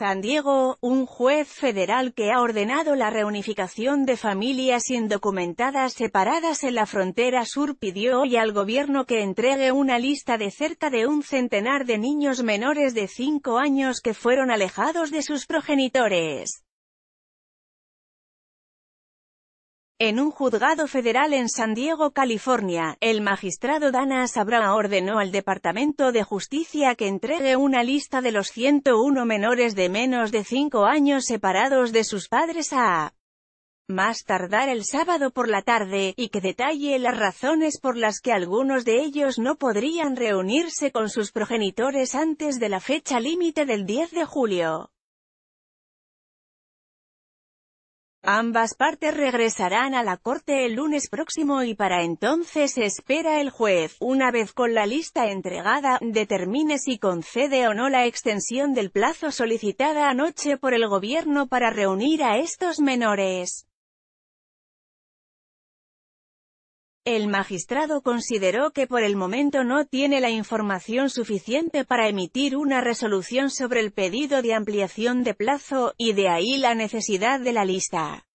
San Diego, un juez federal que ha ordenado la reunificación de familias indocumentadas separadas en la frontera sur pidió hoy al gobierno que entregue una lista de cerca de un centenar de niños menores de 5 años que fueron alejados de sus progenitores. En un juzgado federal en San Diego, California, el magistrado Dana Sabra ordenó al Departamento de Justicia que entregue una lista de los 101 menores de menos de 5 años separados de sus padres a más tardar el sábado por la tarde, y que detalle las razones por las que algunos de ellos no podrían reunirse con sus progenitores antes de la fecha límite del 10 de julio. Ambas partes regresarán a la corte el lunes próximo y para entonces espera el juez, una vez con la lista entregada, determine si concede o no la extensión del plazo solicitada anoche por el gobierno para reunir a estos menores. El magistrado consideró que por el momento no tiene la información suficiente para emitir una resolución sobre el pedido de ampliación de plazo, y de ahí la necesidad de la lista.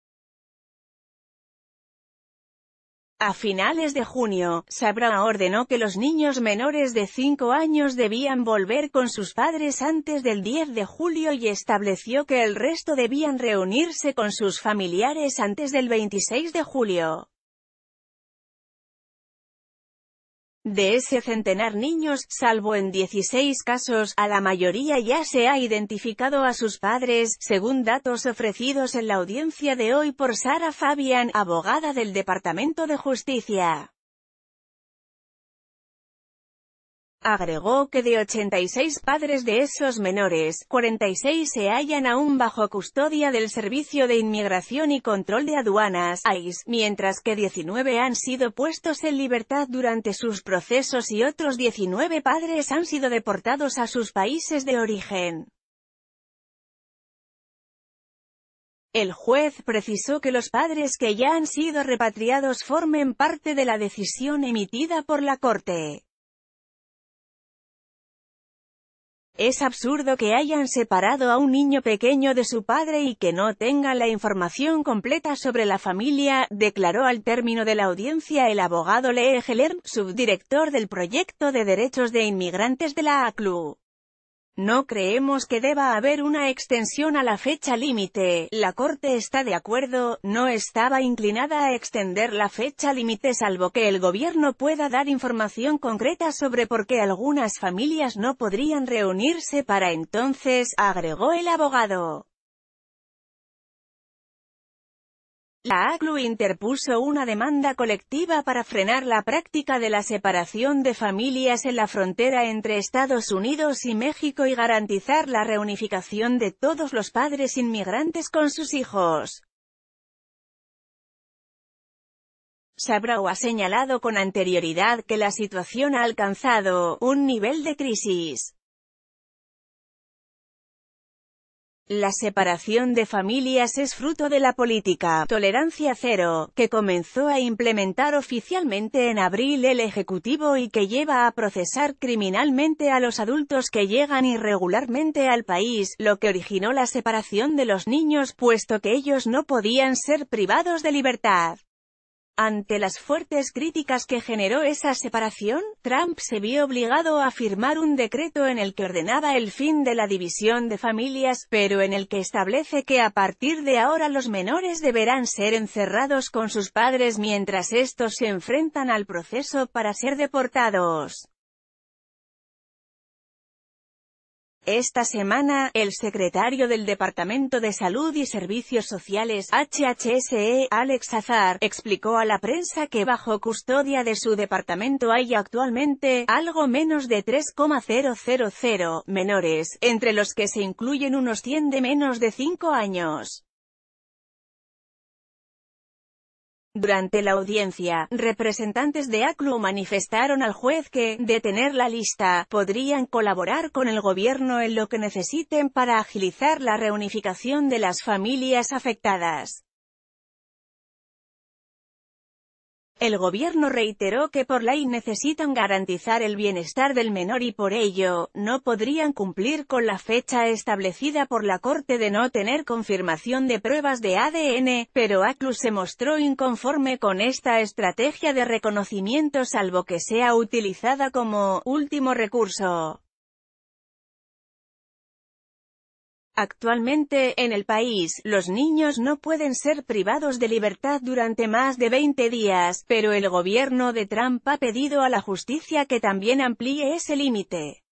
A finales de junio, Sabra ordenó que los niños menores de 5 años debían volver con sus padres antes del 10 de julio y estableció que el resto debían reunirse con sus familiares antes del 26 de julio. De ese centenar niños, salvo en 16 casos, a la mayoría ya se ha identificado a sus padres, según datos ofrecidos en la audiencia de hoy por Sara Fabian, abogada del Departamento de Justicia. Agregó que de 86 padres de esos menores, 46 se hallan aún bajo custodia del Servicio de Inmigración y Control de Aduanas, ICE, mientras que 19 han sido puestos en libertad durante sus procesos y otros 19 padres han sido deportados a sus países de origen. El juez precisó que los padres que ya han sido repatriados formen parte de la decisión emitida por la Corte. Es absurdo que hayan separado a un niño pequeño de su padre y que no tengan la información completa sobre la familia, declaró al término de la audiencia el abogado Lee Heller, subdirector del proyecto de derechos de inmigrantes de la ACLU. No creemos que deba haber una extensión a la fecha límite, la Corte está de acuerdo, no estaba inclinada a extender la fecha límite salvo que el gobierno pueda dar información concreta sobre por qué algunas familias no podrían reunirse para entonces, agregó el abogado. La ACLU interpuso una demanda colectiva para frenar la práctica de la separación de familias en la frontera entre Estados Unidos y México y garantizar la reunificación de todos los padres inmigrantes con sus hijos. Sabrau ha señalado con anterioridad que la situación ha alcanzado un nivel de crisis. La separación de familias es fruto de la política tolerancia cero, que comenzó a implementar oficialmente en abril el Ejecutivo y que lleva a procesar criminalmente a los adultos que llegan irregularmente al país, lo que originó la separación de los niños puesto que ellos no podían ser privados de libertad. Ante las fuertes críticas que generó esa separación, Trump se vio obligado a firmar un decreto en el que ordenaba el fin de la división de familias, pero en el que establece que a partir de ahora los menores deberán ser encerrados con sus padres mientras estos se enfrentan al proceso para ser deportados. Esta semana, el secretario del Departamento de Salud y Servicios Sociales, HHSE, Alex Azar, explicó a la prensa que bajo custodia de su departamento hay actualmente, algo menos de 3,000 menores, entre los que se incluyen unos 100 de menos de 5 años. Durante la audiencia, representantes de ACLU manifestaron al juez que, de tener la lista, podrían colaborar con el gobierno en lo que necesiten para agilizar la reunificación de las familias afectadas. El gobierno reiteró que por ley necesitan garantizar el bienestar del menor y por ello, no podrían cumplir con la fecha establecida por la Corte de no tener confirmación de pruebas de ADN, pero ACLU se mostró inconforme con esta estrategia de reconocimiento salvo que sea utilizada como último recurso. Actualmente, en el país, los niños no pueden ser privados de libertad durante más de 20 días, pero el gobierno de Trump ha pedido a la justicia que también amplíe ese límite.